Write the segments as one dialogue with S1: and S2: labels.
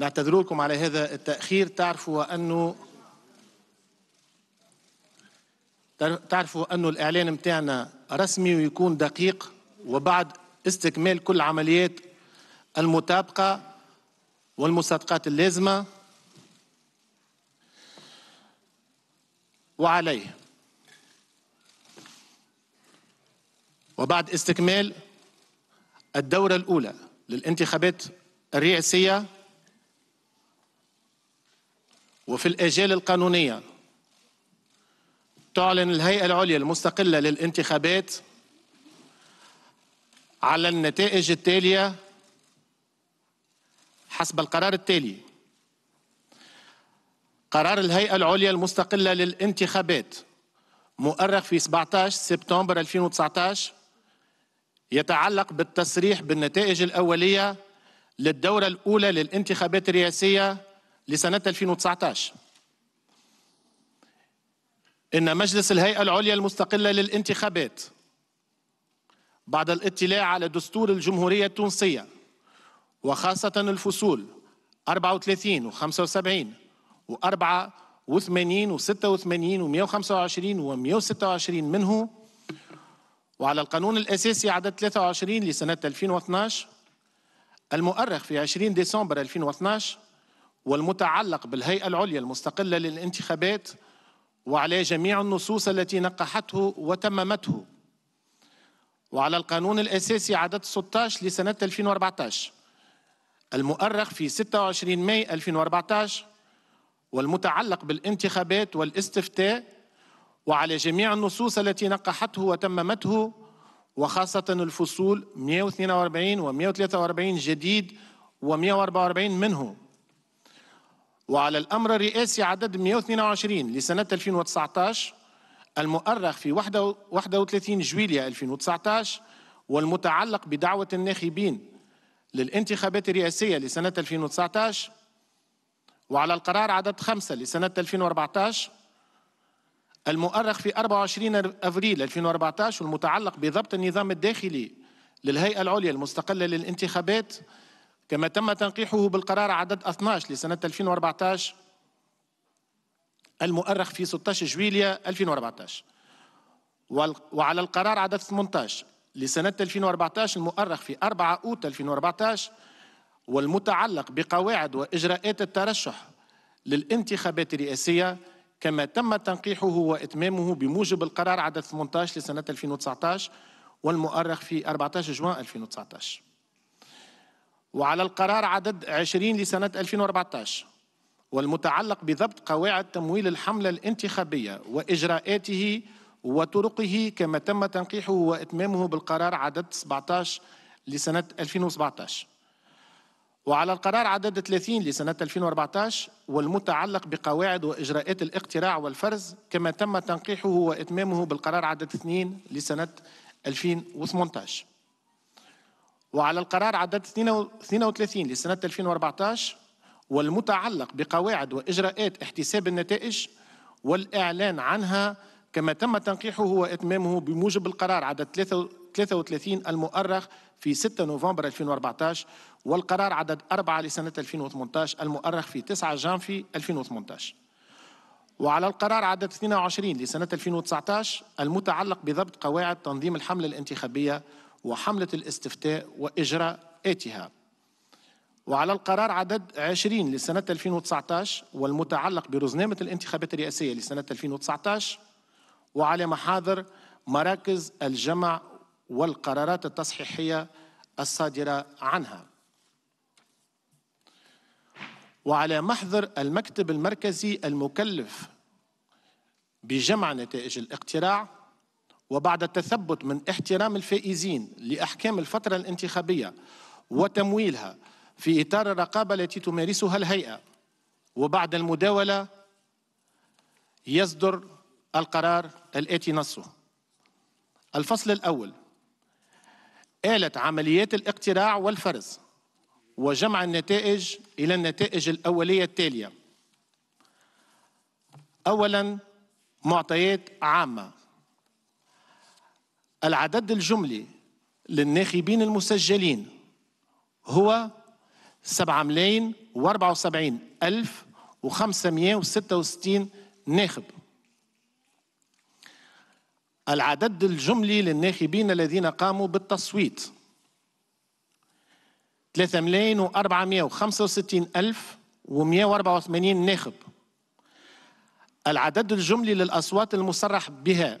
S1: نعتذر لكم على هذا التأخير تعرفوا أنه تعرفوا أنه الإعلان متاعنا رسمي ويكون دقيق وبعد استكمال كل عمليات المطابقة والمصادقات اللازمة وعليه وبعد استكمال الدورة الأولى للانتخابات الرئاسية وفي الأجال القانونية تعلن الهيئة العليا المستقلة للانتخابات على النتائج التالية حسب القرار التالي قرار الهيئة العليا المستقلة للانتخابات مؤرخ في 17 سبتمبر 2019 يتعلق بالتصريح بالنتائج الأولية للدورة الأولى للانتخابات الرئاسية لسنة 2019 إن مجلس الهيئة العليا المستقلة للانتخابات بعد الاطلاع على دستور الجمهورية التونسية وخاصة الفصول 34 و 75 و 84 و 86 و 125 و 126 منه وعلى القانون الأساسي عدد 23 لسنة 2012 المؤرخ في 20 ديسمبر 2012 والمتعلق بالهيئة العليا المستقلة للانتخابات وعلى جميع النصوص التي نقحته وتممته وعلى القانون الأساسي عدد 16 لسنة 2014 المؤرخ في 26 ماي 2014 والمتعلق بالانتخابات والاستفتاء وعلى جميع النصوص التي نقحته وتممته وخاصة الفصول 142 و 143 جديد و 144 منه وعلى الأمر الرئاسي عدد 122 لسنة 2019 المؤرخ في 31 جويليا 2019 والمتعلق بدعوة الناخبين للانتخابات الرئاسية لسنة 2019 وعلى القرار عدد خمسة لسنة 2014 المؤرخ في 24 أفريل 2014 والمتعلق بضبط النظام الداخلي للهيئة العليا المستقلة للانتخابات كما تم تنقيحه بالقرار عدد 12 لسنة 2014 المؤرخ في 16 جويلية 2014 وعلى القرار عدد 18 لسنة 2014 المؤرخ في 4 أوت 2014 والمتعلق بقواعد وإجراءات الترشح للانتخابات الرئاسية كما تم تنقيحه وإتمامه بموجب القرار عدد 18 لسنة 2019 والمؤرخ في 14 جوان 2019 وعلى القرار عدد 20 لسنة 2014 والمتعلق بضبط قواعد تمويل الحملة الانتخابية وإجراءاته وطرقه كما تم تنقيحه وإتمامه بالقرار عدد 17 لسنة 2017 وعلى القرار عدد 30 لسنة 2014 والمتعلق بقواعد وإجراءات الاقتراع والفرز كما تم تنقيحه وإتمامه بالقرار عدد 2 لسنة 2018 وعلى القرار عدد 32 لسنة 2014 والمتعلق بقواعد وإجراءات احتساب النتائج والإعلان عنها كما تم تنقيحه وإتمامه بموجب القرار عدد 33 المؤرخ في 6 نوفمبر 2014 والقرار عدد 4 لسنة 2018 المؤرخ في 9 جانفي 2018 وعلى القرار عدد 22 لسنة 2019 المتعلق بضبط قواعد تنظيم الحملة الانتخابية وحملة الاستفتاء وإجراء آتها وعلى القرار عدد 20 لسنة 2019 والمتعلق برزنامة الانتخابات الرئاسية لسنة 2019 وعلى محاضر مراكز الجمع والقرارات التصحيحية الصادرة عنها وعلى محضر المكتب المركزي المكلف بجمع نتائج الاقتراع وبعد التثبت من احترام الفائزين لأحكام الفترة الانتخابية وتمويلها في إطار الرقابة التي تمارسها الهيئة وبعد المداولة يصدر القرار الآتي نصه الفصل الأول اله عمليات الاقتراع والفرز وجمع النتائج إلى النتائج الأولية التالية أولا معطيات عامة العدد الجملي للناخبين المسجلين هو 7 ملايين و وسبعين ألف و566 ناخب العدد الجملي للناخبين الذين قاموا بالتصويت 3 ملايين و وستين الف واربعة وثمانين ناخب العدد الجملي للأصوات المصرح بها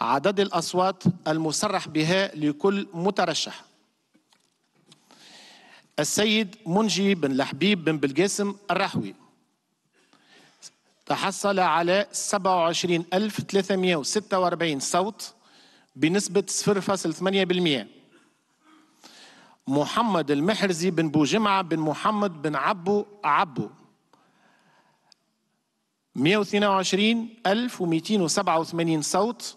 S1: عدد الأصوات المصرح بها لكل مترشح السيد منجي بن لحبيب بن بلقاسم الرحوي تحصل على 27346 صوت بنسبة 0.8% محمد المحرزي بن بوجمعة بن محمد بن عبو عبو 122287 صوت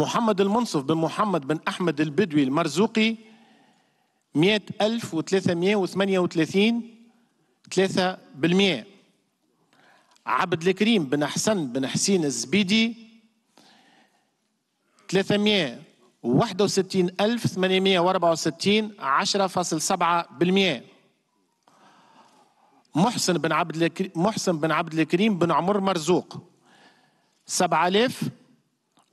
S1: محمد المنصف بن محمد بن أحمد البدوي المرزوقي مئة ألف وثمانية وثلاثين ثلاثة بالمئة عبد الكريم بن حسن بن حسين الزبيدي 361864 وواحدة وستين ألف وأربعة وستين عشرة فاصل سبعة بالمئة محسن بن عبد محسن بن عبد الكريم بن عمر مرزوق سبعة آلاف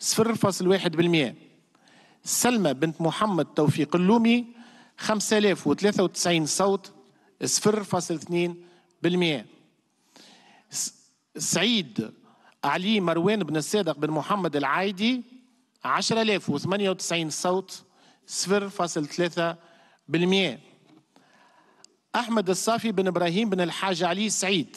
S1: 0.1% بالمئة سلمى بنت محمد توفيق اللومي 5093 صوت 0.2% بالمئة سعيد علي مروان بن الصادق بن محمد العايدي 10098 صوت 0.3% بالمئة أحمد الصافي بن إبراهيم بن الحاج علي سعيد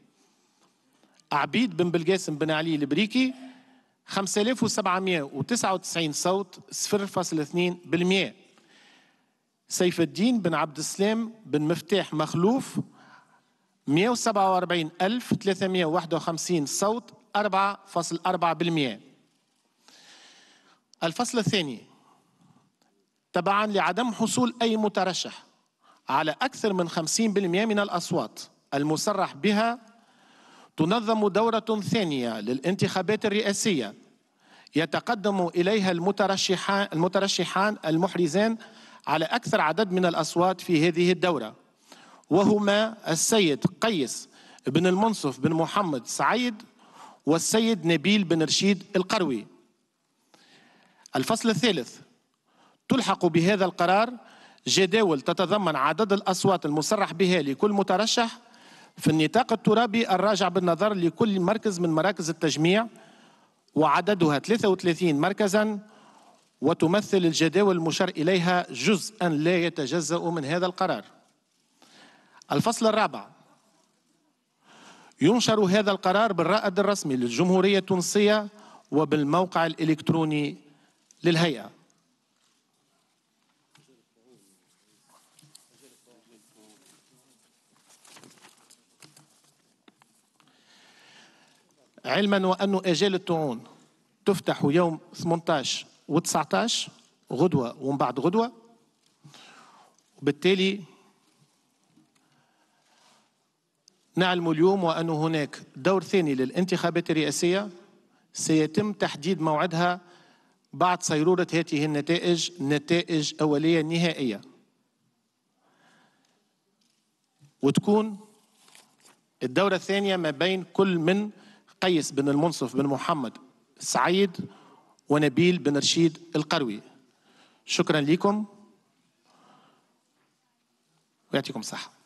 S1: عبيد بن بلقاسم بن علي البريكي 5799 صوت 0.2% سيف الدين بن عبد السلام بن مفتاح مخلوف 147351 صوت 4.4% الفصل الثاني تبعا لعدم حصول أي مترشح على أكثر من 50% من الأصوات المصرح بها تنظم دورة ثانية للانتخابات الرئاسية يتقدم إليها المترشحان, المترشحان المحرزان على أكثر عدد من الأصوات في هذه الدورة وهما السيد قيس بن المنصف بن محمد سعيد والسيد نبيل بن رشيد القروي الفصل الثالث تلحق بهذا القرار جداول تتضمن عدد الأصوات المصرح بها لكل مترشح في النطاق الترابي الراجع بالنظر لكل مركز من مراكز التجميع وعددها 33 مركزا وتمثل الجداول المشار إليها جزءا لا يتجزأ من هذا القرار الفصل الرابع ينشر هذا القرار بالرائد الرسمي للجمهورية التونسية وبالموقع الإلكتروني للهيئة علما وأن آجال الطعون تفتح يوم 18 و19 غدوة ومن بعد غدوة وبالتالي نعلم اليوم وأن هناك دور ثاني للانتخابات الرئاسية سيتم تحديد موعدها بعد صيرورة هذه النتائج نتائج أولية نهائية وتكون الدورة الثانية ما بين كل من قيس بن المنصف بن محمد سعيد ونبيل بن رشيد القروي شكرا لكم ويعطيكم الصحه